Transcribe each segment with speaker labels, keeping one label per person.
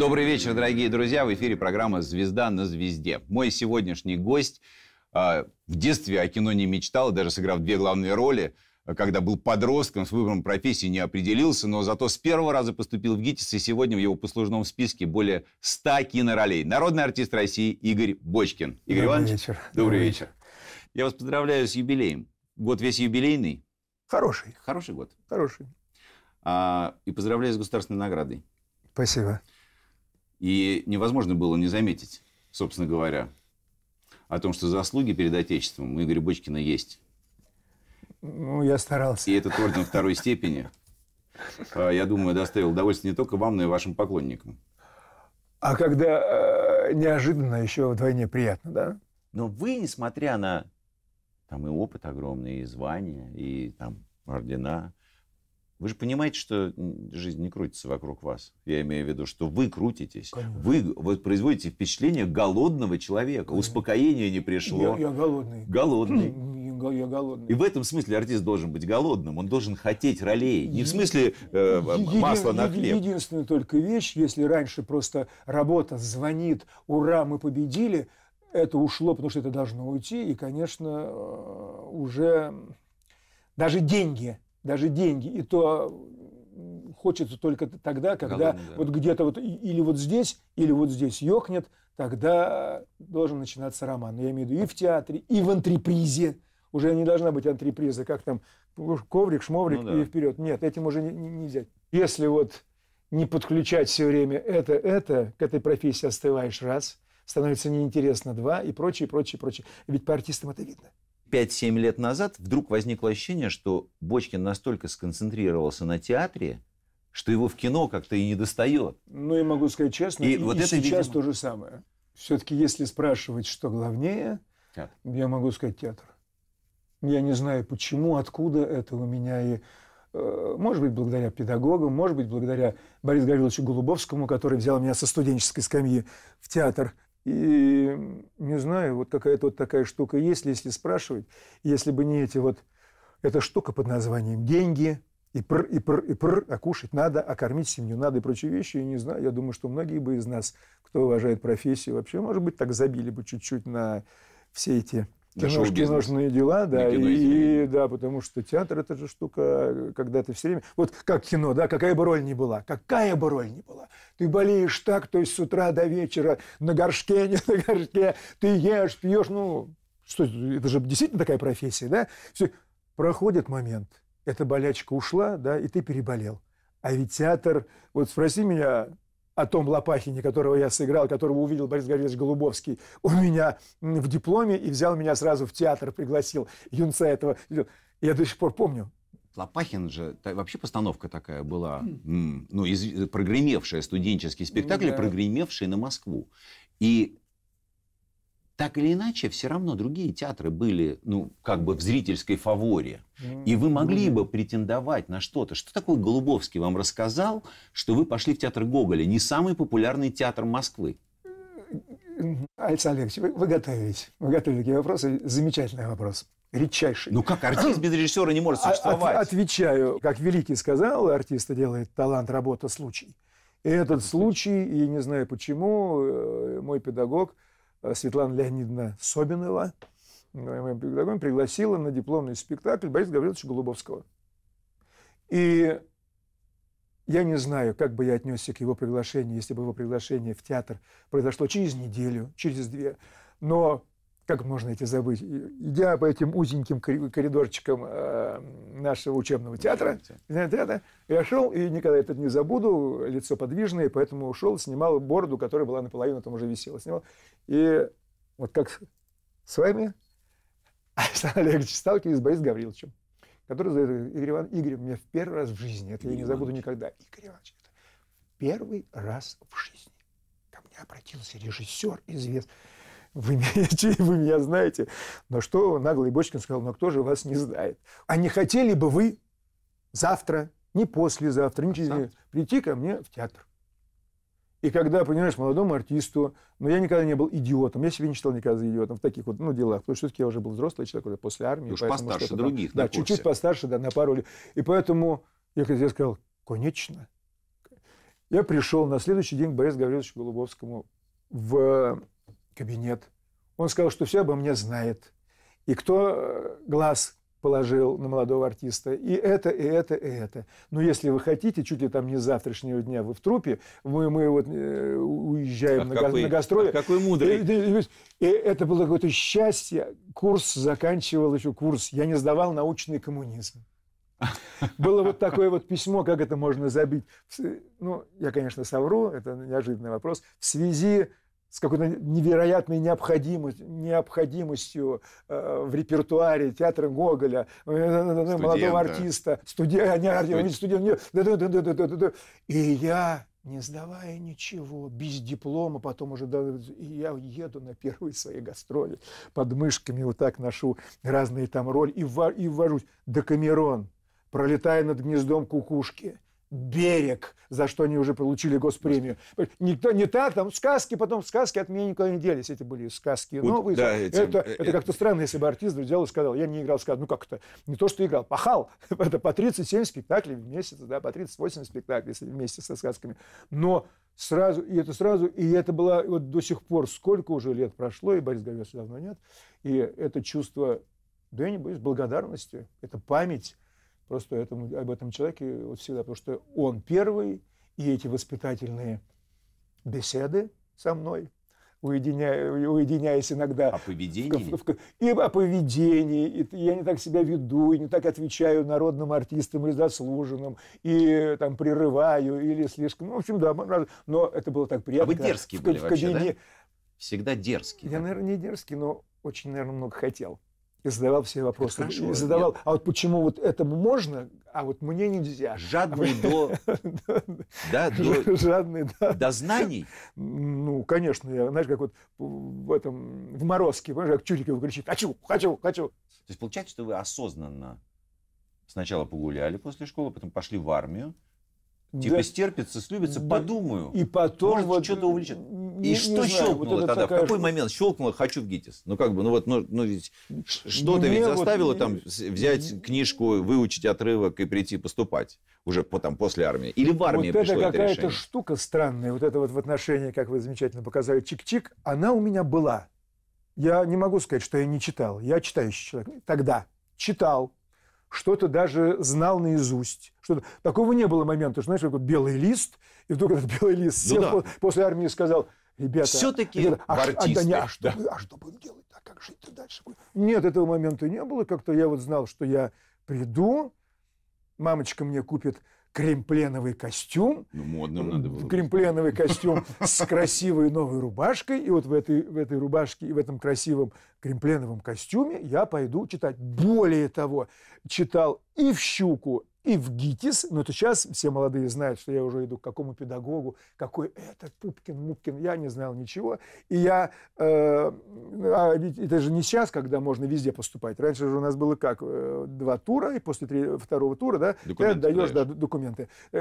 Speaker 1: Добрый вечер, дорогие друзья. В эфире программа «Звезда на звезде». Мой сегодняшний гость э, в детстве о кино не мечтал, даже сыграв две главные роли, когда был подростком, с выбором профессии не определился, но зато с первого раза поступил в ГИТИС, и сегодня в его послужном списке более 100 киноролей. Народный артист России Игорь Бочкин. Игорь добрый Иванович, вечер. добрый, добрый вечер. Я вас поздравляю с юбилеем. Год весь юбилейный. Хороший. Хороший год. Хороший. А, и поздравляю с государственной наградой. Спасибо. И невозможно было не заметить, собственно говоря, о том, что заслуги перед Отечеством у Игоря Бочкина есть. Ну, я старался. И этот орден второй степени, э, я думаю, доставил удовольствие не только вам, но и вашим поклонникам. А когда э, неожиданно, еще вдвойне приятно, да? Но вы, несмотря на там и опыт огромный, и звание, и там ордена, вы же понимаете, что жизнь не крутится вокруг вас. Я имею в виду, что вы крутитесь. Конечно. Вы, вы производите впечатление голодного человека. Конечно. Успокоение не пришло. Я, я голодный. Голодный.
Speaker 2: Я, я голодный.
Speaker 1: И в этом смысле артист должен быть голодным. Он должен хотеть ролей. Не в смысле э, масла на хлеб.
Speaker 2: Единственная только вещь, если раньше просто работа звонит, ура, мы победили, это ушло, потому что это должно уйти. И, конечно, э, уже даже деньги даже деньги, и то хочется только тогда, когда Голодный, да. вот где-то вот или вот здесь, или вот здесь ёкнет, тогда должен начинаться роман. Я имею в виду и в театре, и в антрепризе. Уже не должна быть антреприза, как там коврик, шмоврик ну, да. и вперед. Нет, этим уже не, не взять. Если вот не подключать все время это, это, к этой профессии остываешь раз, становится неинтересно два и прочее, прочее, прочее. Ведь по артистам это видно.
Speaker 1: 5-7 лет назад вдруг возникло ощущение, что Бочкин настолько сконцентрировался на театре, что его в кино как-то и не достает.
Speaker 2: Ну, я могу сказать честно, и, и, вот и это, сейчас видимо... то же самое. Все-таки, если спрашивать, что главнее, театр. я могу сказать театр. Я не знаю, почему, откуда это у меня и э, может быть, благодаря педагогам, может быть, благодаря Борису Гавриловичу Голубовскому, который взял меня со студенческой скамьи в театр и не знаю, вот какая-то вот такая штука есть, если спрашивать, если бы не эти вот, эта штука под названием «деньги», и пр, и пр, и пр, а кушать надо, а кормить семью надо и прочие вещи. Я не знаю, я думаю, что многие бы из нас, кто уважает профессию, вообще, может быть, так забили бы чуть-чуть на все эти Киношки нужные дела, да, и, и да, потому что театр это же штука, когда ты все время, вот как кино, да, какая бы роль ни была, какая бы роль ни была, ты болеешь так, то есть с утра до вечера на горшке, не на горшке, ты ешь, пьешь, ну что, это же действительно такая профессия, да? Все, проходит момент, эта болячка ушла, да, и ты переболел. А ведь театр, вот спроси меня, о том Лопахине, которого я сыграл, которого увидел Борис Гаврилович Голубовский, у меня в дипломе и взял меня сразу в театр, пригласил юнца этого. Я до сих пор помню.
Speaker 1: Лопахин же, вообще постановка такая была, ну, из, прогремевшая, студенческий спектакль, да. прогремевший на Москву. И так или иначе, все равно другие театры были, ну, как бы в зрительской фаворе. И вы могли бы претендовать на что-то. Что такое Голубовский вам рассказал, что вы пошли в театр Гоголя, не самый популярный театр Москвы?
Speaker 2: Александр Олегович, вы, вы готовились. Вы готовили такие вопросы. Замечательный вопрос. Редчайший. Ну как артист ну,
Speaker 1: без режиссера не может а, а, существовать? От,
Speaker 2: отвечаю. Как Великий сказал, артиста делает талант, работа, случай. И этот случай, и не знаю почему, э, мой педагог – Э, Светлана Леонидовна Собинова, э, моим педагогом, пригласила на дипломный спектакль Бориса Гавриловича Голубовского. И я не знаю, как бы я отнесся к его приглашению, если бы его приглашение в театр произошло через неделю, через две. Но как можно эти забыть? Идя по этим узеньким коридорчикам э, нашего учебного театра, театра, я шел, и никогда это не забуду, лицо подвижное, поэтому ушел, снимал бороду, которая была наполовину там уже висела. Снимал. И вот как с вами, Александр Олегович, сталкиваюсь с Борисом Гавриловичем, который задает Игорь Иванович, Игорь, мне в первый раз в жизни, это я не забуду никогда, Игорь Иванович, это первый раз в жизни ко мне обратился режиссер известный, вы меня, вы меня знаете. но что наглый Бочкин сказал, но кто же вас не знает? А не хотели бы вы завтра, не послезавтра, не через прийти ко мне в театр? И когда, понимаешь, молодому артисту, но ну, я никогда не был идиотом, я себе не считал никогда идиотом в таких вот ну, делах, потому что все-таки я уже был взрослый человек уже после армии. Уж постарше других. Да, чуть-чуть постарше, да, на пару лет. И поэтому я, я сказал, конечно. Я пришел на следующий день к Борису Гавриловичу Голубовскому в кабинет. Он сказал, что все обо мне знает. И кто э, глаз положил на молодого артиста. И это, и это, и это. Но ну, если вы хотите, чуть ли там не завтрашнего дня вы в трупе, мы, мы вот э, уезжаем на, какой, га- на гастроли. какой мудрый. И, и, и это было какое-то счастье. Курс заканчивал еще курс. Я не сдавал научный коммунизм. Было вот такое вот письмо, как это можно забить. Ну, я, конечно, совру, это неожиданный вопрос. В связи с какой-то невероятной необходимостью, необходимостью э, в репертуаре театра Гоголя, э, э, э, студент, молодого артиста, студента, а, студент, студент, студент, и я не сдавая ничего, без диплома, потом уже да, я еду на первые свои гастроли, под мышками вот так ношу разные там роли и, вва, и ввожусь. Декамерон, пролетая над гнездом кукушки – берег, за что они уже получили госпремию. Никто не так, там сказки, потом сказки от меня никуда не делись. Эти были сказки вот, новые. Да, это, э, это, это как-то странно, если бы артист взял и сказал, я не играл сказки. Ну как это? Не то, что играл, пахал. это по 37 спектаклей в месяц, да, по 38 спектаклей вместе со сказками. Но сразу, и это сразу, и это было вот до сих пор, сколько уже лет прошло, и Борис Говес давно нет, и это чувство, да я не боюсь, благодарности, это память просто этому, об этом человеке вот всегда, потому что он первый, и эти воспитательные беседы со мной, уединяя, уединяясь иногда. О
Speaker 1: поведении?
Speaker 2: В, в, в, и о поведении. И я не так себя веду, и не так отвечаю народным артистам или заслуженным, и там прерываю, или слишком... Ну, в общем, да, но это было так приятно. А вы дерзкие были в, вообще, в кабине... да?
Speaker 1: Всегда дерзкие.
Speaker 2: Я, наверное, не дерзкий, но очень, наверное, много хотел. И задавал все вопросы. хорошо, и задавал, нет. а вот почему вот этому можно, а вот мне нельзя. Жадный до... Да, до... Жадный, да. До знаний? Ну, конечно. знаешь, как вот в этом, в морозке,
Speaker 1: понимаешь, как Чуриков кричит, хочу, хочу, хочу. То есть получается, что вы осознанно сначала погуляли после школы, потом пошли в армию, Типа да. стерпится, слюбится, да. подумаю.
Speaker 2: И потом... Может, вот, что-то увлечет. И не, что не щелкнуло вот тогда? В какой
Speaker 1: момент щелкнуло «хочу в ГИТИС»? Ну, как бы, ну вот, ну, ну ведь что-то ну, ведь заставило вот... там взять книжку, выучить отрывок и прийти поступать уже по там после армии. Или в армии вот пришло это, это какая-то
Speaker 2: штука странная, вот это вот в отношении, как вы замечательно показали, чик-чик, она у меня была. Я не могу сказать, что я не читал. Я читающий человек. Тогда читал, что-то даже знал наизусть что такого не было момента, что, знаешь, вот белый лист, и вдруг этот белый лист ну сел ну, да. после армии и сказал, ребята, все-таки а, а, не, а, что, да. а что будем делать, а как жить-то дальше? Нет, этого момента не было, как-то я вот знал, что я приду, мамочка мне купит кремпленовый костюм.
Speaker 1: Ну, модным надо было.
Speaker 2: Кремпленовый костюм с красивой новой рубашкой. И вот в этой, в этой рубашке и в этом красивом кремпленовом костюме я пойду читать. Более того, читал и в «Щуку», и в ГИТИС, но ну, это сейчас все молодые знают, что я уже иду к какому педагогу, какой этот Пупкин, Мупкин, я не знал ничего. И я, э, а ведь это же не сейчас, когда можно везде поступать. Раньше же у нас было как, э, два тура, и после три, второго тура, да, документы ты отдаешь да, документы. Э,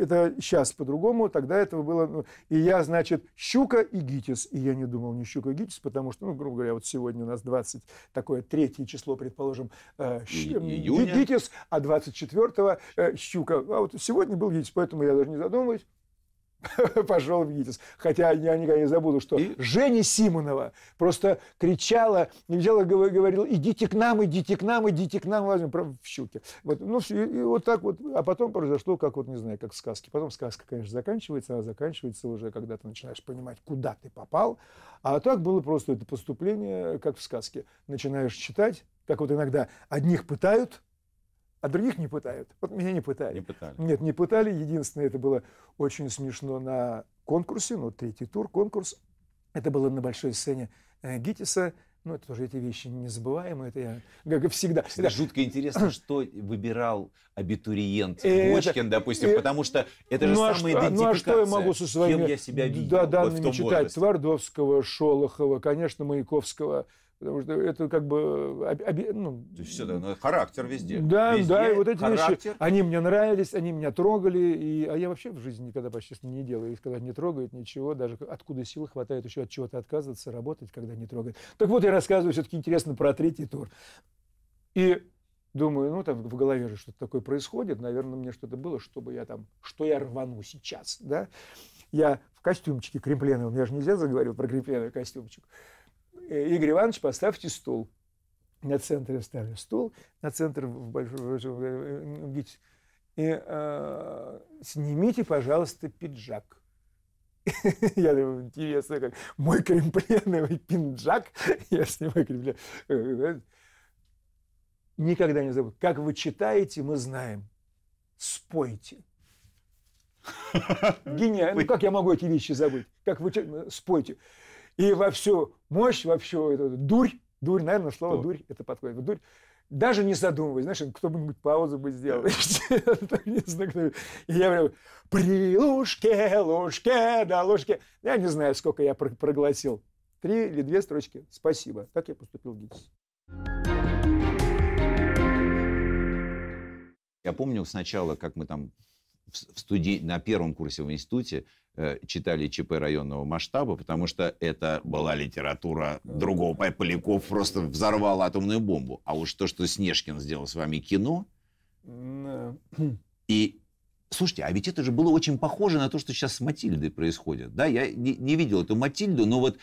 Speaker 2: это сейчас по-другому, тогда этого было... Ну, и я, значит, Щука и ГИТИС. И я не думал не Щука и ГИТИС, потому что, ну, грубо говоря, вот сегодня у нас 20, такое третье число, предположим, э, Июня. ГИТИС, а 24 четвертого э, Щука. А вот сегодня был ГИТИС, поэтому я даже не задумываюсь пошел в ГИТИС. Хотя я никогда не забуду, что и? Женя Симонова просто кричала, взяла, говорила, идите к нам, идите к нам, идите к нам, возьмем в щуке. Вот, ну, и, и вот так вот. А потом произошло, как вот, не знаю, как в сказке. Потом сказка, конечно, заканчивается, она заканчивается уже, когда ты начинаешь понимать, куда ты попал. А так было просто это поступление, как в сказке. Начинаешь читать, как вот иногда одних пытают, а других не пытают. Вот меня не пытали. Не пытали. Нет, не пытали. Единственное, это было очень смешно на конкурсе, ну, третий тур, конкурс. Это было на большой сцене э, Гитиса. Ну, это тоже эти вещи незабываемые, это
Speaker 1: я как всегда. всегда. Жутко интересно, что выбирал абитуриент э, Бочкин, допустим, э, потому что это же ну, а самоидентификация. Ну, а что я могу со своими... да, данными читать возрасте.
Speaker 2: Твардовского, Шолохова, конечно, Маяковского, Потому что это как бы... Э, Оби, ну,
Speaker 1: То есть все, да, но ну, характер везде. Да, везде да, и вот эти характер. вещи,
Speaker 2: они мне нравились, они меня трогали, и, а я вообще в жизни никогда почти не делаю, когда не трогают ничего, даже откуда сил хватает еще от чего-то отказываться, работать, когда не трогают. Так вот, я рассказываю все-таки интересно про третий тур. И думаю, ну, там в голове же что-то такое происходит, наверное, мне что-то было, чтобы я там, что я рвану сейчас, да. Я в костюмчике Кремпленова, у меня же нельзя заговорил про Кремпленова костюмчик. костюмчик Э, Игорь Иванович, поставьте стул. На центре ставили стул, на центр в большой и э, снимите, пожалуйста, пиджак. Я думаю, интересно, как мой кремпленовый пиджак, я снимаю кремпленовый. Э, э, Никогда не забуду. Как вы читаете, мы знаем. Спойте. Гениально. Ну, как я могу эти вещи забыть? Как вы читаете? спойте. И во всю мощь, во всю эту дурь, дурь, наверное, слово Кто? дурь, это подходит. дурь, даже не задумываясь, знаешь, кто-нибудь паузу бы сделал. И я говорю: при ложке, ложке, да ложке. Я не знаю, сколько я проглотил. Три или две строчки. Спасибо. Так я поступил в ГИТИС.
Speaker 1: Я помню сначала, как мы там в студии, на первом курсе в институте Э, читали ЧП районного масштаба, потому что это была литература другого. Поляков просто взорвал атомную бомбу. А уж то, что Снежкин сделал с вами кино... И Слушайте, а ведь это же было очень похоже на то, что сейчас с Матильдой происходит. Да, я не, не видел эту Матильду, но вот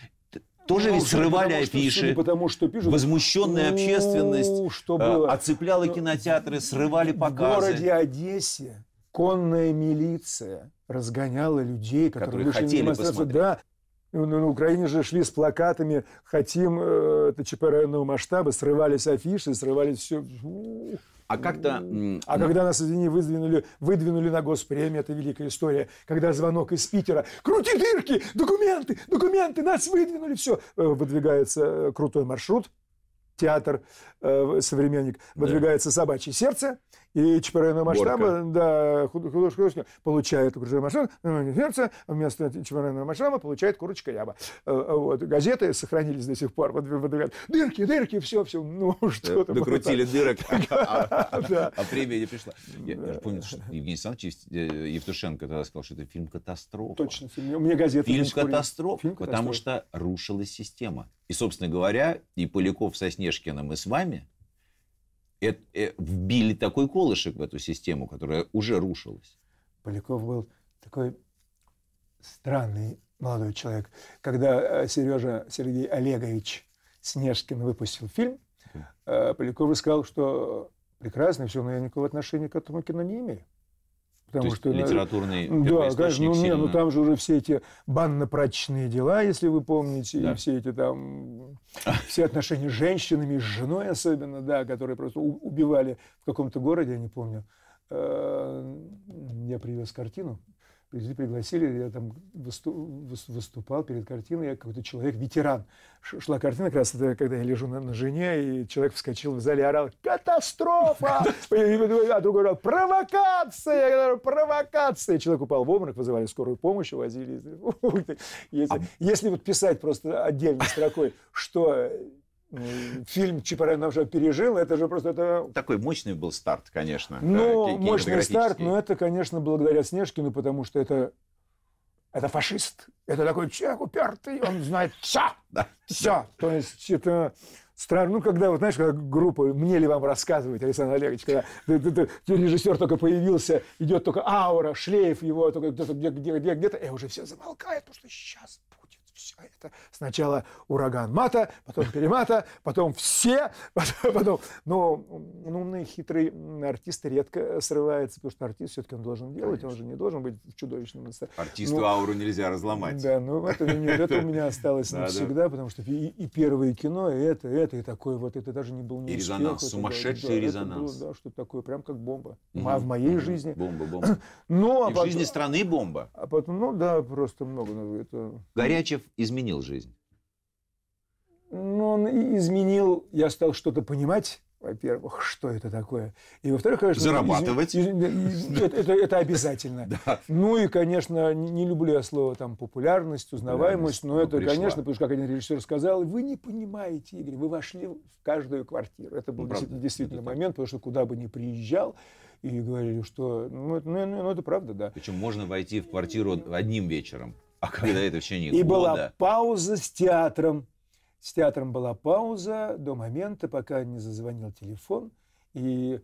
Speaker 1: тоже ну, ведь срывали потому, афиши, что, потому
Speaker 2: что пишут, возмущенная общественность, ну, общественность что э, было.
Speaker 1: оцепляла ну, кинотеатры, срывали показы. В городе Одессе
Speaker 2: конная милиция разгоняла людей, которые, которые хотели посмотреть. Да, ну, ну, на Украине же шли с плакатами «Хотим э, это ЧПРНного масштаба», срывались афиши, срывались все.
Speaker 1: А как-то... А ну когда нас,
Speaker 2: извини, выдвинули, выдвинули на госпремию, это великая история, когда звонок из Питера «Крути дырки! Документы! Документы! Нас выдвинули!» Все, э, выдвигается э, крутой маршрут, театр, современник, выдвигается да. «Собачье сердце», и ЧПРН масштаба, да, художник получает окружение масштаба, э, сердце, а вместо ЧПРН масштаба получает курочка яба. Э, вот. Газеты сохранились до сих пор. Вот, вот, дырки, дырки, все, все. Ну, что э, а, а, да, Докрутили вот дырок, а премия
Speaker 1: не пришла. Я же помню, что Евгений Александрович Евтушенко тогда сказал, что это фильм «Катастрофа». Точно, мне газеты. Фильм «Катастрофа», потому что рушилась система. И, собственно говоря, и Поляков со Снежкиным, и с вами – Э, вбили такой колышек в эту систему, которая уже рушилась.
Speaker 2: Поляков был такой странный молодой человек. Когда э, Сережа Сергей Олегович Снежкин выпустил фильм, okay. Э, Поляков сказал, что прекрасно все, но я никакого отношения к этому кино не имею. Потому То что литературный да, конечно, ну, сильно... не, ну там же уже все эти банно-прачные дела, если вы помните, да. и все эти там все отношения с женщинами, с женой особенно, да, которые просто убивали в каком-то городе, я не помню. Э, я привез картину Люди пригласили, я там выступал перед картиной, я какой-то человек, ветеран. Шла картина, как раз это, когда я лежу на, на жене, и человек вскочил в зале и орал «Катастрофа!» А другой орал «Провокация!» Я говорю «Провокация!» Человек упал в обморок, вызывали скорую помощь, увозили. Если, а если вот писать просто отдельной строкой, что фильм Чапаренов уже пережил, это же просто... Это...
Speaker 1: Такой мощный был старт, конечно. Ну, мощный старт,
Speaker 2: но это, конечно, благодаря Снежкину, потому что это это фашист. Это такой человек упертый, он знает все. Да, все. Да. То есть это странно. Ну, когда, вот знаешь, когда группа «Мне ли вам рассказывать, Александр Олегович», когда ты, ты, ты, ты, режиссер только появился, идет только аура, шлейф его, только где-то, где-то, где-то, где-то, и уже все замолкает, потому что сейчас это сначала ураган мата, потом перемата, потом все, потом, но ну, умный, хитрый артист редко срывается, потому что артист все-таки он должен делать, Конечно. он же не должен быть чудовищным. Артисту ну, ауру
Speaker 1: нельзя разломать. Да, ну это, это у меня осталось навсегда,
Speaker 2: потому что и, и первое кино, и это, и это, и такое вот, это даже не был не И резонанс, успех, сумасшедший это, да, резонанс. Это было, да, что такое, прям как бомба. Угу. А в моей жизни.
Speaker 1: Бомба, бомба.
Speaker 2: Но, и а потом, в жизни страны бомба. А потом, ну да, просто много. Ну, это...
Speaker 1: Горячев изменил жизнь? Ну,
Speaker 2: он изменил, я стал что-то понимать, во-первых, что это такое. И, во-вторых, конечно... Зарабатывать. Из... Это, это, это обязательно. Да. Ну и, конечно, не люблю я слово там популярность, узнаваемость, но ну, это, пришла. конечно, потому что, как один режиссер сказал, вы не понимаете, Игорь, вы вошли в каждую квартиру. Это был ну, действительно, действительно это момент, потому что куда бы ни приезжал, и говорили, что... Ну, это, ну, ну, ну это
Speaker 1: правда, да. Причем можно войти в квартиру одним вечером. А когда это еще не было. И была
Speaker 2: пауза с театром. С театром была пауза до момента, пока не зазвонил телефон. И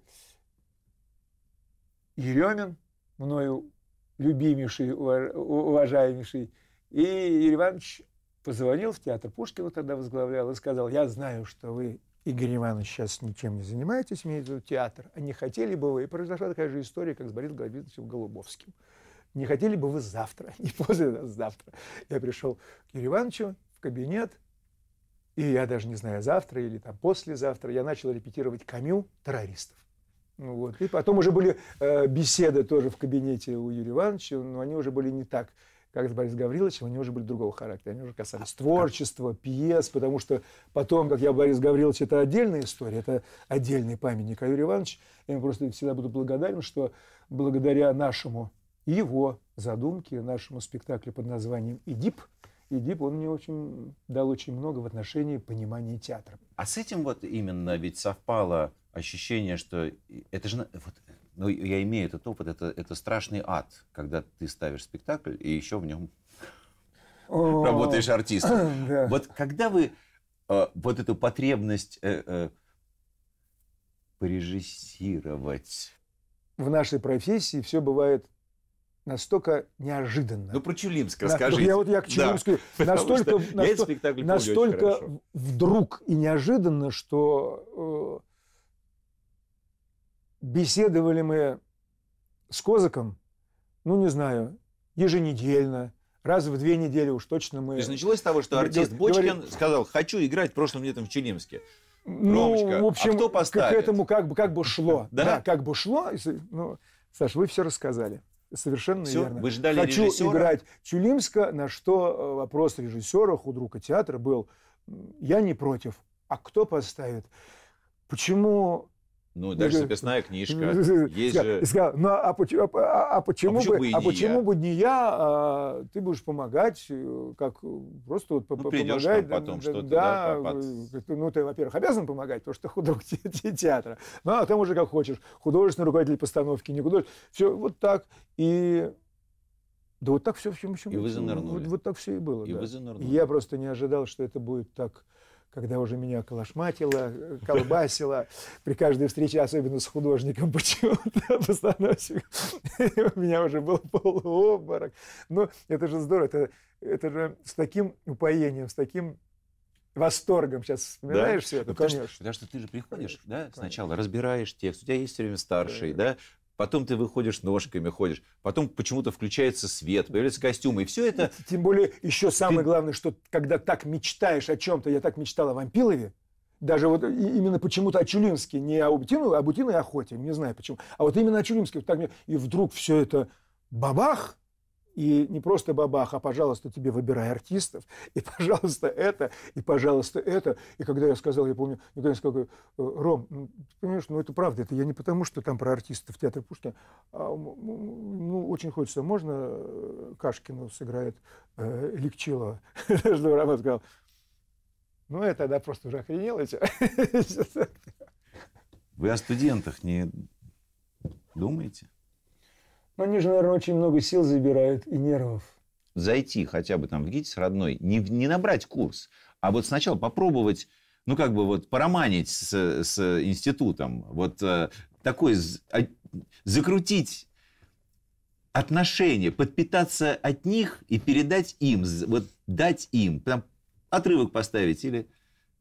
Speaker 2: Еремин, мною любимейший, уважаемейший, и Игорь Иванович позвонил в театр Пушкина, тогда возглавлял, и сказал, я знаю, что вы, Игорь Иванович, сейчас ничем не занимаетесь, имеете в виду театр, а не хотели бы вы. И произошла такая же история, как с Борисом Голубовским не хотели бы вы завтра, не после нас завтра. Я пришел к Юрию Ивановичу в кабинет, и я даже не знаю, завтра или там послезавтра, я начал репетировать Камю террористов. Ну, вот. И потом уже были э, беседы тоже в кабинете у Юрия Ивановича, но они уже были не так как с Борисом Гавриловичем, они уже были другого характера. Они уже касались а, творчества, пьес, потому что потом, как я Борис Гаврилович, это отдельная история, это отдельный памятник. А Юрий Иванович, я ему просто всегда буду благодарен, что благодаря нашему его задумки нашему спектаклю под названием «Идип». «Идип», он мне очень дал очень много в отношении понимания театра.
Speaker 1: А с этим вот именно ведь совпало ощущение, что это же... Вот, ну, я имею этот опыт, это, это страшный ад, когда ты ставишь спектакль и еще в нем работаешь артистом. Вот когда вы э, вот эту потребность э, э, порежиссировать...
Speaker 2: В нашей профессии все бывает настолько неожиданно.
Speaker 1: Ну, про Чулимск расскажи. Я вот я к Чулимску. Да, настолько настолько, настолько
Speaker 2: вдруг и неожиданно, что э, беседовали мы с Козаком, ну, не знаю, еженедельно, раз в две недели уж точно мы... То есть началось
Speaker 1: с того, что артист Бочкин говорит... сказал, хочу играть прошлым летом в Челимске. Ну, Ромочка, в общем, а кто поставит? к этому
Speaker 2: как бы, как бы шло. Да? да, как бы шло. Ну, Саш, вы все рассказали. Совершенно Все, верно. Вы ждали Хочу режиссера? играть Чулимска, на что э, вопрос режиссера, худрука театра был, я не против. А кто поставит? Почему
Speaker 1: ну, даже записная книжка. Есть сказал, же... Сказал,
Speaker 2: ну, а, почему, а, а, а, почему, а почему бы, бы, а почему я? бы не я? А, ты будешь помогать, э, как просто вот ну, помогать. Да, потом да, что-то, да, да э, под... Ну, ты, во-первых, обязан помогать, потому что ты художник театра. Ну, а там уже как хочешь. Художественный руководитель постановки, не художник. Все вот так. И да вот так все, в общем, в общем. И вы занырнули. Вот, вот так все и было. И да. вы занырнули. И я просто не ожидал, что это будет так когда уже меня колошматило, э, колбасило. При каждой встрече, особенно с художником почему-то, постановщиком, у меня уже был полуобморок. Но ну, это же здорово, это, это же с таким упоением, с таким восторгом сейчас
Speaker 1: вспоминаешь да? все это, ну, конечно. Потому что ты же приходишь, конечно, да, конечно. сначала разбираешь текст, у тебя есть все время старший, да, да потом ты выходишь ножками, ходишь, потом почему-то включается свет, появляются костюмы, и все это...
Speaker 2: Тем более, еще самое ты... главное, что когда так мечтаешь о чем-то, я так мечтал о вампилове, даже вот именно почему-то о Чулимске, не о Бутиновой, а о Бутиной охоте, не знаю почему, а вот именно о Чулимске, вот так, и вдруг все это бабах, и не просто бабах, а, пожалуйста, тебе выбирай артистов, и, пожалуйста, это, и, пожалуйста, это. И когда я сказал, я помню, Николай сказал, «Э, Ром, ну, ты понимаешь, ну это правда, это я не потому, что там про артистов в театре Пушкина, а, ну, очень хочется, можно э, Кашкину сыграет э, Ликчилова? Что Роман сказал, ну я тогда просто уже охренел,
Speaker 1: эти. Вы о студентах не думаете?
Speaker 2: Ну, они же, наверное, очень много сил забирают и нервов.
Speaker 1: Зайти хотя бы там в ГИТИС родной, не, не набрать курс, а вот сначала попробовать, ну, как бы вот пороманить с, с институтом. Вот э, такой а, закрутить отношения, подпитаться от них и передать им, вот дать им, там отрывок поставить или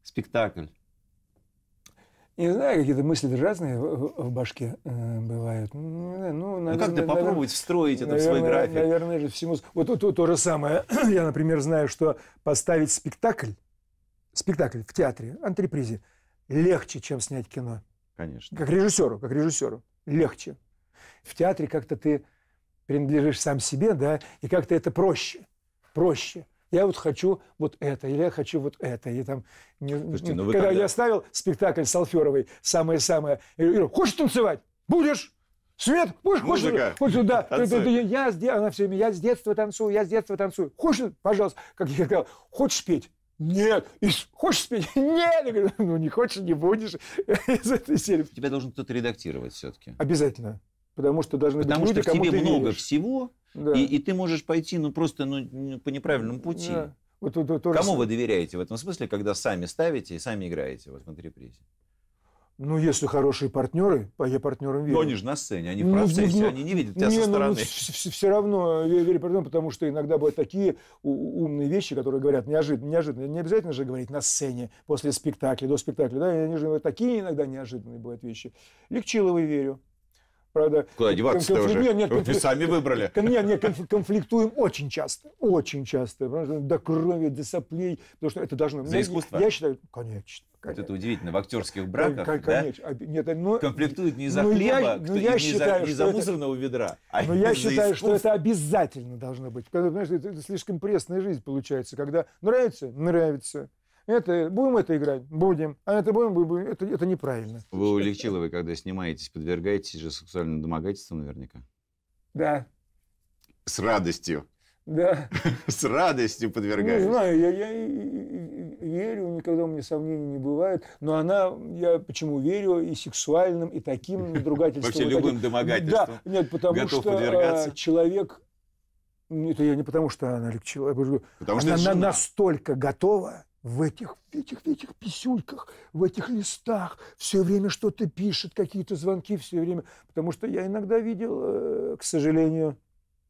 Speaker 1: спектакль.
Speaker 2: Не знаю, какие-то мысли разные в, башке э, бывают. Ну, наверное, ну как-то ну, наверное, попробовать наверное,
Speaker 1: встроить это наверное, в свой график? Наверное
Speaker 2: же всему... Вот то, то, то же самое. Я, например, знаю, что поставить спектакль, спектакль в театре, антрепризе, легче, чем снять кино. Конечно. Как режиссеру, как режиссеру. Легче. В театре как-то ты принадлежишь сам себе, да, и как-то это проще. Проще я вот хочу вот это, или я хочу вот это. И там, Слушайте, ну, когда, когда я ставил спектакль Салферовой, самое-самое, я говорю, хочешь танцевать? Будешь! Свет, хочешь, хочешь, хочешь, да, ты, ты, я, она все время, я с детства танцую, я с детства танцую. Хочешь, пожалуйста, как я сказал, хочешь петь? Нет. И хочешь спеть? Нет. Я говорю, ну не хочешь, не будешь.
Speaker 1: Из этой серии. Тебя должен кто-то редактировать все-таки.
Speaker 2: Обязательно. Потому что должны Потому быть люди, что в тебе много веришь.
Speaker 1: всего, да. И, и ты можешь пойти, ну, просто ну, по неправильному пути. Да. Вот, вот, вот, Кому вы доверяете в этом смысле, когда сами ставите и сами играете вот, в контрепризе?
Speaker 2: Ну, если хорошие партнеры, а я партнерам верю. Но они же на
Speaker 1: сцене, они в ну, процессе, ну, они не видят тебя не, со ну, ну, стороны. Ну, все, все равно я верю партнерам, потому что иногда бывают
Speaker 2: такие умные вещи, которые говорят неожиданно, неожиданно. Не обязательно же говорить на сцене, после спектакля, до спектакля. Да? Они же такие иногда неожиданные бывают вещи. Легчиловой верю. Правда, Куда деваться-то уже? Нет, нет, конфли... Вы сами выбрали. Нет, нет, конф... конфликтуем очень часто. Очень часто. До крови, до соплей. Потому что это должно... За искусство? Я считаю,
Speaker 1: конечно. Вот это удивительно, в актерских браках Кон- да?
Speaker 2: А, нет, а, но,
Speaker 1: конфликтуют не за ну, хлеба, я, ну, кто, я не, считаю, за, не за мусорного это, ведра, а Но ну, я считаю, искусство. что
Speaker 2: это обязательно должно быть. Когда, понимаешь, это, это слишком пресная жизнь получается, когда нравится – нравится, это будем это играть? Будем. А это будем, будем. Это, это неправильно.
Speaker 1: Вы у Легчиловой, когда снимаетесь, подвергаетесь же сексуальному домогательству наверняка? Да. С радостью? Да. С радостью подвергаюсь. Ну, не
Speaker 2: знаю, я, я верю, никогда у меня сомнений не бывает. Но она, я почему верю, и сексуальным, и таким другательством. Вообще любым домогательством. Да, нет, потому что а, человек... Ну, это я не потому, что она легчила. Потому что она настолько готова, в этих, в этих, в этих писюльках, в этих листах, все время что-то пишет, какие-то звонки все время. Потому что я иногда видел, э, к сожалению,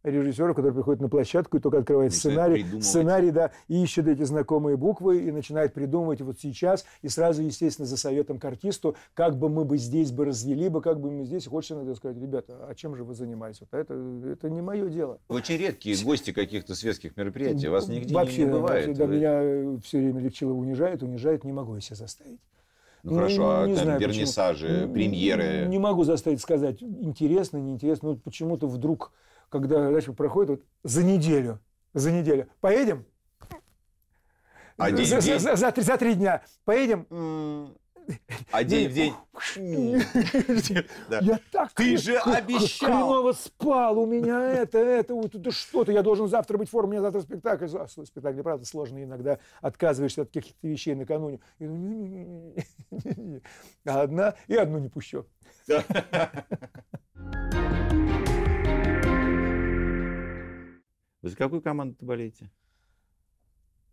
Speaker 2: режиссера, который приходит на площадку и только открывает сценарий, сценарий, да, и ищет эти знакомые буквы и начинает придумывать вот сейчас и сразу, естественно, за советом к артисту, как бы мы бы здесь бы развели бы, как бы мы здесь, хочется иногда сказать, ребята, а чем же вы занимаетесь? Вот это, это не мое дело.
Speaker 1: Очень редкие гости каких-то светских мероприятий, вас нигде вообще, не бывает. Вообще, да, меня
Speaker 2: э, все время Левчилова унижает, унижает, не могу я себя заставить. Ну, ну хорошо, а не а там знаю, вернисажи, почему. премьеры? Не, не могу заставить сказать, интересно, неинтересно. Ну, почему-то вдруг когда дальше проходит вот, за неделю, за неделю. Поедем?
Speaker 1: Один за, день. За, за, за,
Speaker 2: три, за три дня. Поедем?
Speaker 1: Один день. Я так Ты же обещал. Хреново
Speaker 2: спал, у меня это, это, да что-то, я должен завтра быть в форме, у меня завтра спектакль. Спектакль, правда, сложный иногда, отказываешься от каких-то вещей накануне. одна, и одну не пущу.
Speaker 1: Вы за какую команду ты болеете?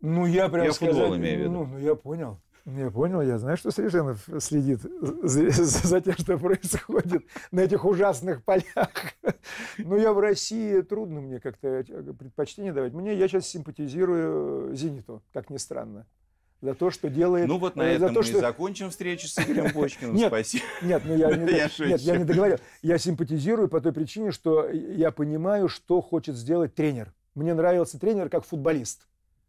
Speaker 2: Ну, я прям я сказать, футбол имею в виду. Ну, ну, я понял. Я понял, я знаю, что Среженов следит за, за тем, что происходит на этих ужасных полях. Но я в России, трудно мне как-то э, предпочтение давать. Мне, я сейчас симпатизирую э, «Зениту», как ни странно за то, что делает... Ну вот на э, этом то, мы что... и
Speaker 1: закончим встречу с Игорем Почкиным. Нет, спасибо. Нет, ну, я, не, я нет, я не договорил.
Speaker 2: Я симпатизирую по той причине, что я понимаю, что хочет сделать тренер. Мне нравился тренер как футболист.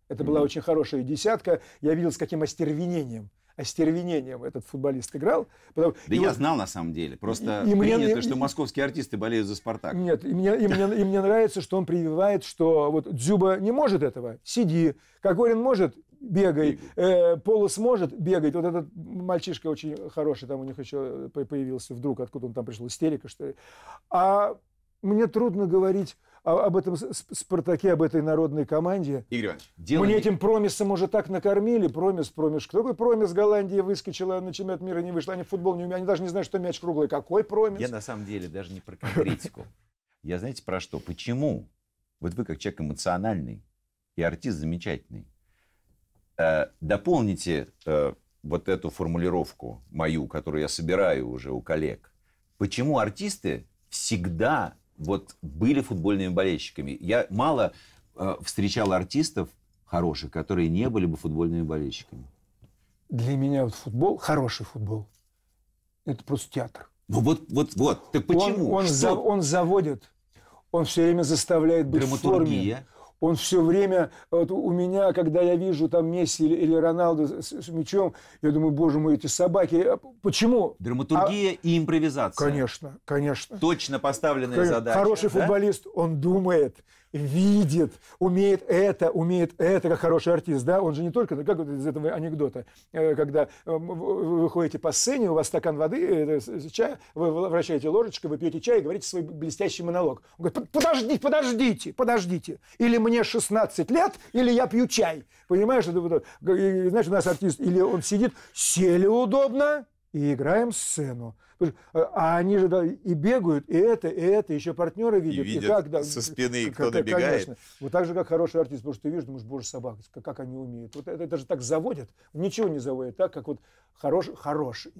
Speaker 2: Это была очень хорошая десятка. Я видел, с каким остервенением остервенением этот футболист играл. Потому... Да я он... знал
Speaker 1: на самом деле. Просто и, и принято, мне, что и... московские артисты болеют за «Спартак».
Speaker 2: Нет, и мне, и, мне, и мне нравится, что он прививает, что вот Дзюба не может этого, сиди. Кокорин может, бегай. Э, Полос может бегать. Вот этот мальчишка очень хороший, там у них еще э, появился вдруг, откуда он там пришел, истерика, что ли. А мне трудно говорить об этом Спартаке, об этой народной команде.
Speaker 1: Игорь Иванович, дело... Мне этим
Speaker 2: промисом уже так накормили. Промис, промис. Кто такой промис? Голландия выскочила, на чемпионат мира не вышла. Они в футбол не умеют. Они даже не знают, что мяч круглый. Какой промис? Я на
Speaker 1: самом деле даже не про конкретику. Я знаете про что? Почему? Вот вы как человек эмоциональный и артист замечательный. Э, дополните э, вот эту формулировку мою, которую я собираю уже у коллег. Почему артисты всегда вот были футбольными болельщиками. Я мало э, встречал артистов хороших, которые не были бы футбольными болельщиками.
Speaker 2: Для меня вот футбол, хороший футбол, это просто театр.
Speaker 1: Ну вот, вот, вот. Так почему? Он, он, за,
Speaker 2: он заводит, он все время заставляет быть в форме. Он все время, вот у меня, когда я вижу там Месси или, или Роналду с, с мячом, я думаю, боже мой, эти собаки, а почему?
Speaker 1: Драматургия а... и импровизация. Конечно, конечно. Точно поставленная конечно. задача. Хороший да?
Speaker 2: футболист, он думает, видит, умеет это, умеет это, как хороший артист, да, он же не только, как вот из этого анекдота, э, когда э, вы ходите по сцене, у вас стакан воды, э, чай, вы вращаете ложечкой, вы пьете чай и говорите свой блестящий монолог. Он говорит, подождите, подождите, подождите, или мне 16 лет, или я пью чай, понимаешь, это? знаешь, у нас артист, или он сидит, сели удобно, и играем сцену. Э, а они же да, и бегают, и это, и это, еще партнеры видят. И видят и как, да, со спины как, кто набегает. Конечно. Вот так же, как хороший артист, потому что ты видишь, думаешь, боже, собак, как, как они умеют. Вот это, это же так заводят, ничего не заводят, так как вот хорош, хороший,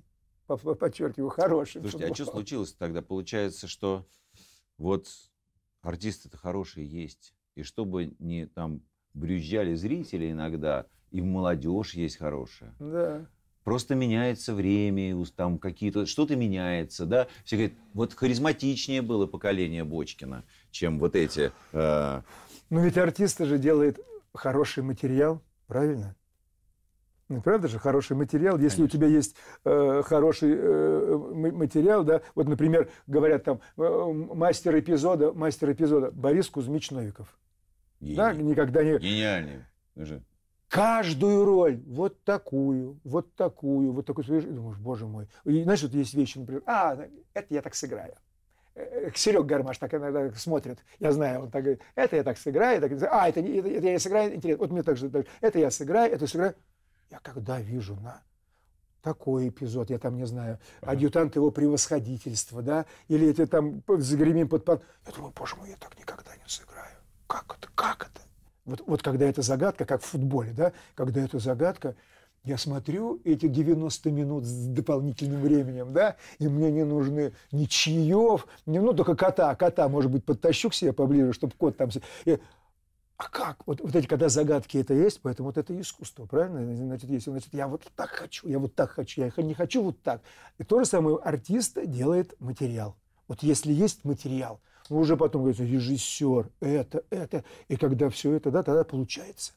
Speaker 2: подчеркиваю, хороший. Слушайте, а футбол. а что
Speaker 1: случилось тогда? Получается, что вот артисты-то хорошие есть, и чтобы не там брюзжали зрители иногда, и молодежь есть хорошая. Да. Просто меняется время, там какие-то, что-то меняется, да. Все говорят, вот харизматичнее было поколение Бочкина, чем вот эти. Э...
Speaker 2: Ну ведь артисты же делает хороший материал, правильно? Ну, правда же, хороший материал. Если Конечно. у тебя есть э, хороший э, материал, да, вот, например, говорят там э, мастер эпизода, мастер эпизода Борис Кузьмич Новиков. Гений. Да, никогда
Speaker 1: не. Гениальный. Уже
Speaker 2: каждую роль, вот такую, вот такую, вот такую. думаешь, боже мой. И знаешь, вот есть вещи, например, а, это я так сыграю. Э, э, Серег Гармаш так иногда смотрит, я знаю, он так говорит, это я так сыграю, так, а, это, это, это я сыграю, интересно, вот мне так же, это я сыграю, это сыграю. Я когда вижу на такой эпизод, я там не знаю, адъютант его превосходительства, да, или это там загремим под пан. Я думаю, боже мой, я так никогда не сыграю. Как это, как это? Вот, вот когда эта загадка, как в футболе, да, когда эта загадка, я смотрю эти 90 минут с дополнительным временем, да, и мне не нужны ни чаев, ни, ну, только кота, кота, может быть, подтащу к себе поближе, чтобы кот там... И, а как? Вот, вот эти, когда загадки это есть, поэтому вот это искусство, правильно? Значит, если, значит, я вот так хочу, я вот так хочу, я не хочу вот так. И то же самое артист делает материал. Вот если есть материал, уже потом говорится, режиссер, это, это. И когда все это, да, тогда получается.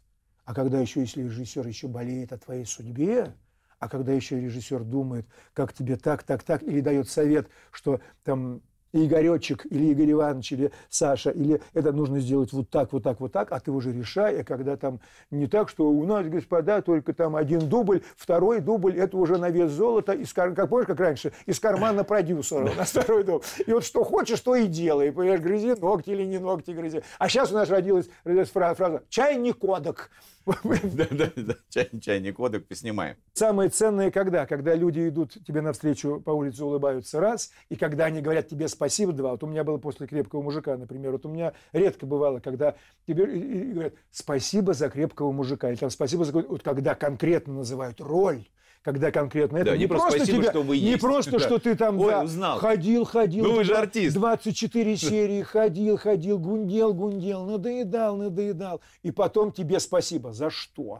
Speaker 2: А когда еще, если режиссер еще болеет о твоей судьбе, а когда еще режиссер думает, как тебе так, так, так, или дает совет, что там Игоречек или Игорь Иванович или Саша, или это нужно сделать вот так, вот так, вот так, а ты уже решай, а когда там не так, что у нас, господа, только там один дубль, второй дубль, это уже на вес золота, из, как помнишь, как раньше, из кармана продюсера у второй дубль. И вот что хочешь, то и делай, понимаешь, грызи ногти или не ногти грызи. А сейчас у нас родилась, родилась фраза «чай не кодок».
Speaker 1: Чайный кодек поснимаем.
Speaker 2: Самое ценное когда? Когда люди идут тебе навстречу по улице, улыбаются раз, и когда они говорят тебе спасибо, два. Вот у меня было после крепкого мужика, например. Вот у меня редко бывало, когда тебе говорят спасибо за крепкого мужика. Или там спасибо за... Вот когда конкретно называют роль, когда конкретно это да, не просто, спасибо, тебя, что вы не есть. просто, что ты там Ой, да, узнал. ходил, ходил. Ну вы же артист. 24 серии ходил, ходил, гундел, гундел, надоедал, надоедал. И потом тебе спасибо. За что?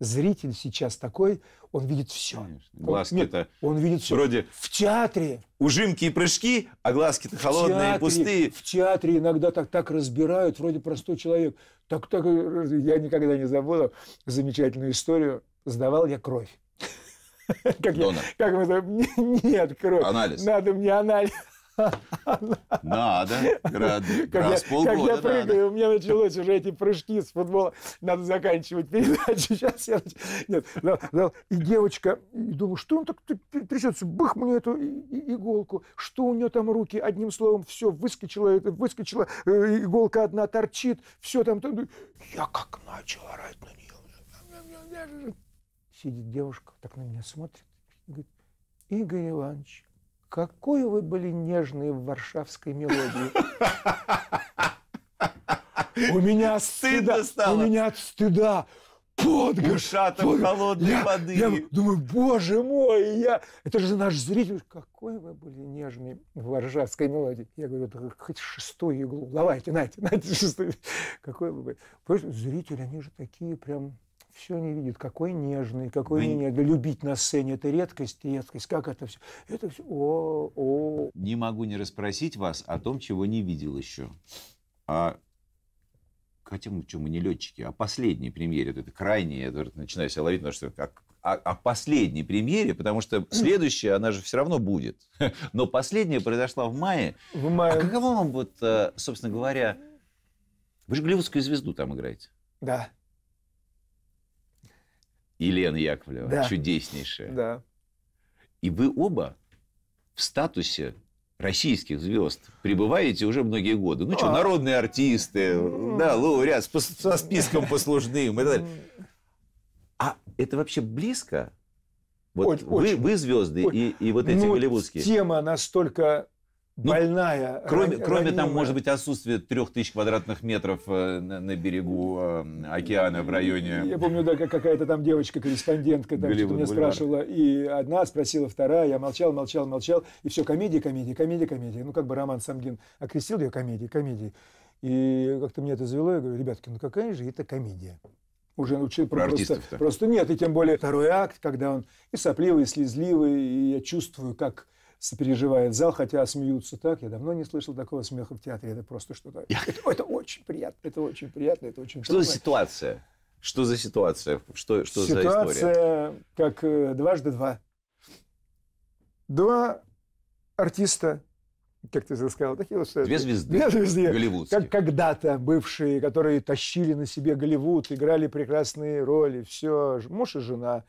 Speaker 2: Зритель сейчас такой, он видит все.
Speaker 1: Глазки-то он, видит все. Вроде в
Speaker 2: театре.
Speaker 1: Ужимки и прыжки, а глазки-то холодные, театре, пустые.
Speaker 2: В театре иногда так, так разбирают, вроде простой человек. Так, так, я никогда не забуду замечательную историю. Сдавал я кровь.
Speaker 1: Как Донор.
Speaker 2: Я, как мы Нет, кровь. Анализ. Надо мне анализ.
Speaker 1: Надо. Град, как я, полгода, как я прыгаю, надо.
Speaker 2: у меня началось уже эти прыжки с футбола. Надо заканчивать передачу. Сейчас я... Нет, да, да. И девочка, и думаю, что он так трясется? Бых мне эту иголку. Что у нее там руки? Одним словом, все, выскочила, выскочила, э, иголка одна торчит. Все там... Ну, я как начал орать на нее сидит девушка, так на меня смотрит, говорит, Игорь Иванович, какой вы были нежные в варшавской мелодии. У меня стыдно стало. У меня от стыда подгорь. Ушатом холодной я, воды. Я думаю, боже мой, я... это же наш зритель. Какой вы были нежный в варшавской мелодии. Я говорю, да хоть шестую иглу, давайте, найте, найте шестую. Какой вы были. Понимаешь, зрители, они же такие прям все не видит, какой нежный, какой Вы... нежный. Любить на сцене – это редкость, редкость. Как это все? Это все, о,
Speaker 1: о. Не могу не расспросить вас о том, чего не видел еще. А хотя мы, что, мы не летчики, а последней премьере, это крайней, я начинаю себя ловить, потому что как, о, а, о последней премьере, потому что следующая, она же все равно будет. Но последняя произошла в мае. В мае. А каково вам, вот, э, собственно говоря, вы же голливудскую звезду там играете? Да. Елена Яковлева, да. чудеснейшая. Да. И вы оба в статусе российских звезд пребываете уже многие годы. Ну что, а. народные артисты, да, лауреат со списком послужным и так далее. А это вообще близко? Вот очень, вы, вы звезды очень. И, и вот эти ну, голливудские. Тема настолько ну, больная.
Speaker 2: Кроме, ра- кроме там, может быть,
Speaker 1: отсутствия трех тысяч квадратных метров э, на, на берегу э, океана в районе... Я
Speaker 2: помню, да, какая-то там девочка-корреспондентка там что-то меня спрашивала. И одна спросила, вторая. Я молчал, молчал, молчал. И все, комедия, комедия, комедия, комедия. Ну, как бы Роман Самгин окрестил ее комедией, комедией. И как-то мне это завело. Я говорю, ребятки, ну какая же это комедия? уже научил про просто, просто нет. И тем более второй акт, когда он и сопливый, и слезливый, и я чувствую, как сопереживает зал, хотя смеются так. Я давно не слышал такого смеха в театре. Это просто что-то... Это, это очень приятно, это очень приятно, это очень... Что за
Speaker 1: ситуация? Что за ситуация? Что, что ситуация, за
Speaker 2: история? как э, дважды два. Два артиста, как ты сказал, такие вот... Э, две звезды. Две звезды. Голливудские. Как когда-то бывшие, которые тащили на себе Голливуд, играли прекрасные роли, все, муж и жена,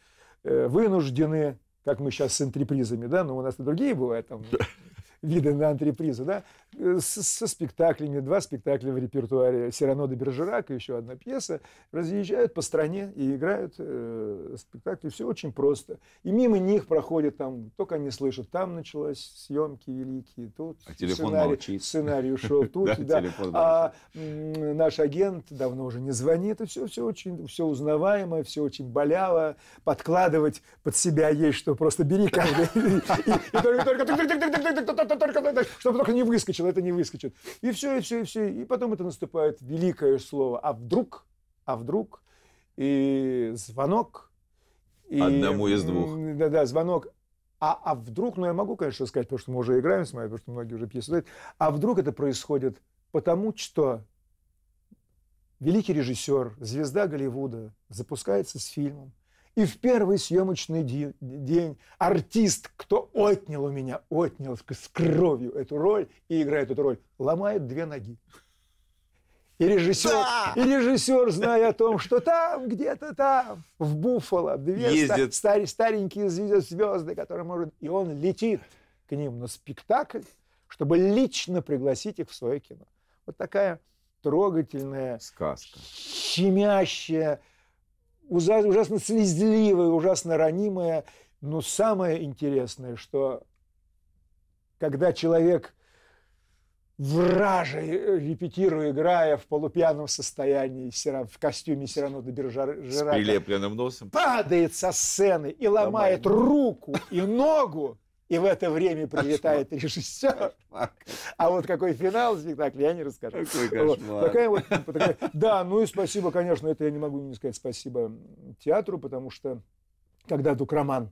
Speaker 2: э, вынуждены как мы сейчас с энтрепризами, да, но у нас и другие бывают там виды на антрепризы, да, с, со спектаклями, два спектакля в репертуаре «Сирано де Бержерак» и еще одна пьеса, разъезжают по стране и играют э, спектакли, все очень просто. И мимо них проходят там, только они слышат, там началось съемки великие, тут а сценарий, молчит. сценарий ушел, тут, да, а наш агент давно уже не звонит, и все, все очень, все узнаваемо, все очень боляво, подкладывать под себя есть, что просто бери каждый, и только только, только, только, чтобы только не выскочило, это не выскочит. И все, и все, и все. И потом это наступает великое слово. А вдруг, а вдруг, и звонок.
Speaker 1: И, Одному из двух.
Speaker 2: Да, да, звонок. А, а вдруг, ну я могу, конечно, сказать, потому что мы уже играем с моей, потому что многие уже пьесы знают, а вдруг это происходит потому, что великий режиссер, звезда Голливуда запускается с фильмом, и в первый съемочный день артист, кто отнял у меня, отнял с кровью эту роль и играет эту роль, ломает две ноги. И режиссер, да! и режиссер, зная о том, что там, где-то там, в Буффало, две стар, стар, старенькие звезды, которые может... И он летит к ним на спектакль, чтобы лично пригласить их в свое кино. Вот такая трогательная, сказка. щемящая, ужасно слезливая, ужасно ранимая. Но самое интересное, что когда человек враже, э, репетируя, играя в полупьяном состоянии, в костюме Сиранода Бержарака. С
Speaker 1: прилепленным носом.
Speaker 2: Падает со сцены и ломает Ломаем. руку и ногу и в это время прилетает кошмар. режиссер. Кошмар. А вот какой финал спектакля, я не расскажу. Какой Вот. Такая вот, типа, такая... Да, ну и спасибо, конечно, это я не могу не сказать спасибо театру, потому что когда вдруг Роман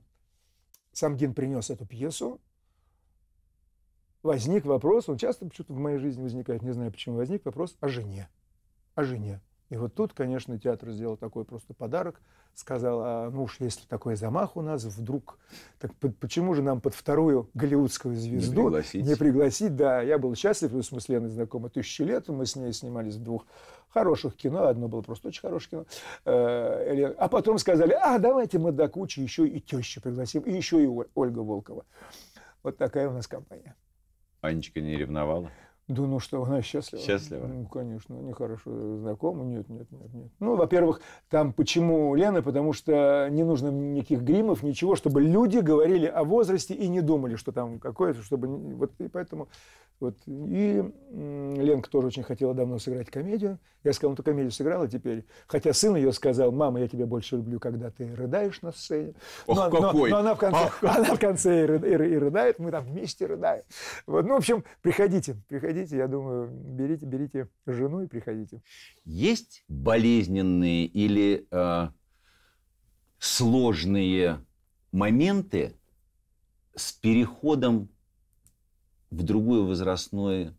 Speaker 2: Самгин принес эту пьесу, возник вопрос, он часто почему-то в моей жизни возникает, не знаю почему, возник вопрос о жене. О жене. И вот тут, конечно, театр сделал такой просто подарок – сказал, а, ну уж если такой замах у нас вдруг, так почему же нам под вторую голливудскую звезду не пригласить? Не пригласить, да. Я был счастлив, плюс мы с Леной знакомы тысячи лет, мы с ней снимались в двух хороших кино, одно было просто очень хорошее кино. Э, а потом сказали, а давайте мы до кучи еще и тещу пригласим, и еще и Ольга Волкова. Вот такая у нас компания.
Speaker 1: Анечка не ревновала? Да ну что, она счастлива. Счастлива.
Speaker 2: Ну, конечно, они хорошо знакомы. Нет, нет, нет, нет. Ну, во-первых, там почему Лена? Потому что не нужно никаких гримов, ничего, чтобы люди говорили о возрасте и не думали, что там какое-то, чтобы... Вот, и поэтому... Вот. И Ленка тоже очень хотела давно сыграть комедию. Я сказал, ну, ты комедию сыграла теперь. Хотя сын ее сказал, мама, я тебя больше люблю, когда ты рыдаешь на сцене. Ох, но, какой! Но, но она в конце, она в конце и, рыдает, мы там вместе рыдаем. Вот. Ну, в общем, приходите, приходите приходите, я думаю, берите, берите жену и приходите.
Speaker 1: Есть болезненные или э, сложные моменты с переходом в другое возрастное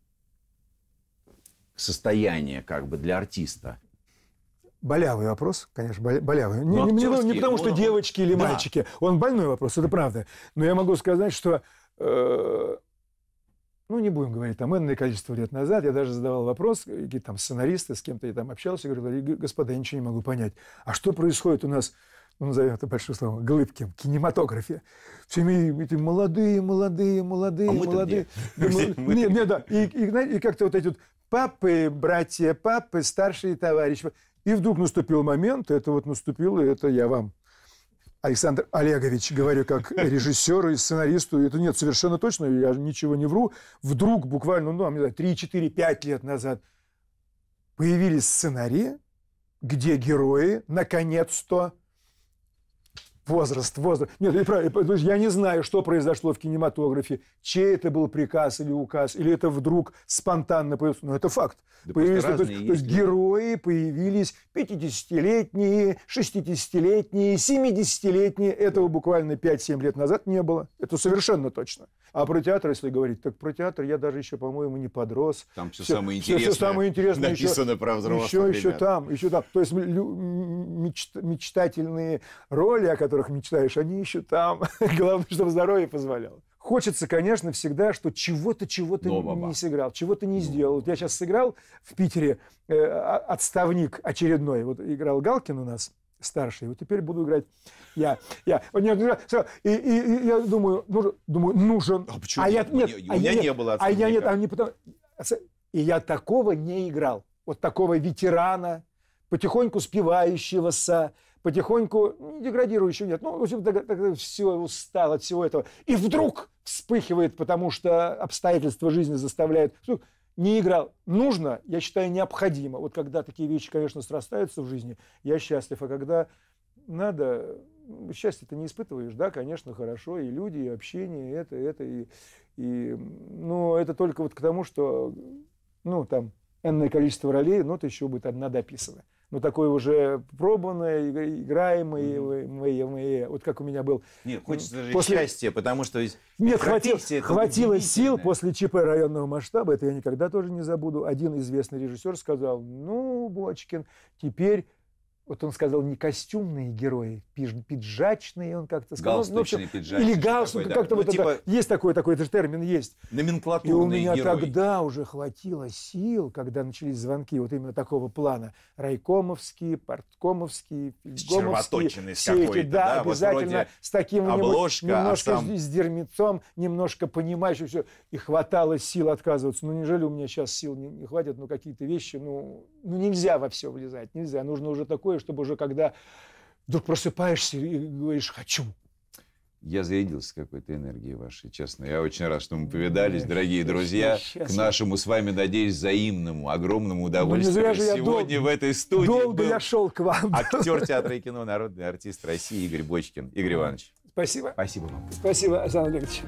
Speaker 1: состояние как бы для артиста?
Speaker 2: Болявый вопрос, конечно, болявый. Не, не, не, не потому, что девочки или да. мальчики. Он больной вопрос, это правда. Но я могу сказать, что э, ну, не будем говорить, там, энное количество лет назад, я даже задавал вопрос, э, какие там сценаристы, с кем-то я там общался, говорил господа, я ничего не могу понять, а что происходит у нас, ну, назовем это большим словом, глыбким кинематографе. Все эти молодые, молодые, молодые, а молодые. нет, нет, да. И, и как-то вот эти вот папы, братья, папы, старшие товарищи. И вдруг наступил момент, это вот наступило, это я вам Александр Олегович, говорю как режиссеру и сценаристу, это нет, совершенно точно, я ничего не вру, вдруг буквально, ну, не знаю, 3, 4, 5 лет назад появились сценарии, где герои наконец-то возраст, возраст. Нет, неправильно. Я не знаю, что произошло в кинематографе, чей это был приказ или указ, или это вдруг спонтанно появилось. Но это факт. Да появились, то, есть, есть, то есть герои появились 50-летние, 60-летние, 70-летние. Этого буквально 5-7 лет назад не было. Это совершенно точно. А про театр, если говорить, так про театр я даже еще, по-моему, не подрос. Там все, все самое интересное. Все, самое интересное написано еще, про взрослых. Еще, ребят. еще там, еще там. То есть мечтательные роли, о которых которых мечтаешь, они еще там. Главное, чтобы здоровье позволяло. Хочется, конечно, всегда, что чего-то, чего-то не сыграл, чего-то не ну. сделал. Вот я сейчас сыграл в Питере э, отставник очередной. Вот играл Галкин у нас старший. Вот теперь буду играть я. я. Он И, и, и я думаю, нужен, думаю, нужен. А почему? А я, нет, у а меня а я, не было отставника. А я нет, а не потому... А и я такого не играл. Вот такого ветерана, потихоньку спивающегося, потихоньку, деградирую еще нет, ну, в общем все устал от всего этого. И вдруг вспыхивает, потому что обстоятельства жизни заставляют. Ну, не играл. Нужно, я считаю, необходимо. Вот когда такие вещи, конечно, срастаются в жизни, я счастлив. А когда надо, счастье ты не испытываешь, да, конечно, хорошо, и люди, и общение, и это, и это, и, и, но ну, это только вот к тому, что, ну, там, энное количество ролей, но это еще будет одна дописана ну, такой уже пробанный, играемый, mm-hmm. мои мы, вот как у меня был.
Speaker 1: Нет, хочется же после... счастья, потому что... Нет, хватило, хватило сил
Speaker 2: после ЧП районного масштаба, это я никогда тоже не забуду. Один известный режиссер сказал, ну, Бочкин, теперь вот он сказал не костюмные герои, пиджачные, он как-то сказал. Ну, ну, Галстучный пиджачные. Или галстук, как-то ну, вот типа... это, есть такой, такой этот термин есть. Номенклатурные И у меня герои. тогда уже хватило сил, когда начались звонки вот именно такого плана. Райкомовские, порткомовские, фельдгомовские. Все эти, да, да обязательно вот с таким обложка, а немножко а сам... с дермецом, немножко понимающим все. И хватало сил отказываться. Ну, неужели у меня сейчас сил не, не хватит? Ну, какие-то вещи, ну, ну, нельзя во все влезать, нельзя. Нужно уже такое такое, чтобы уже когда вдруг просыпаешься и говоришь «хочу».
Speaker 1: Я зарядился какой-то энергией вашей, честно. Я очень рад, что мы повидались, дорогие друзья, к нашему с вами, надеюсь, взаимному, огромному ну удовольствию. Ну, Сегодня долго, в этой студии долго был я
Speaker 2: шел к вам. актер театра
Speaker 1: и кино, народный артист России Игорь Бочкин. Игорь Иванович. Спасибо. Спасибо вам.
Speaker 2: Спасибо, Александр Олегович.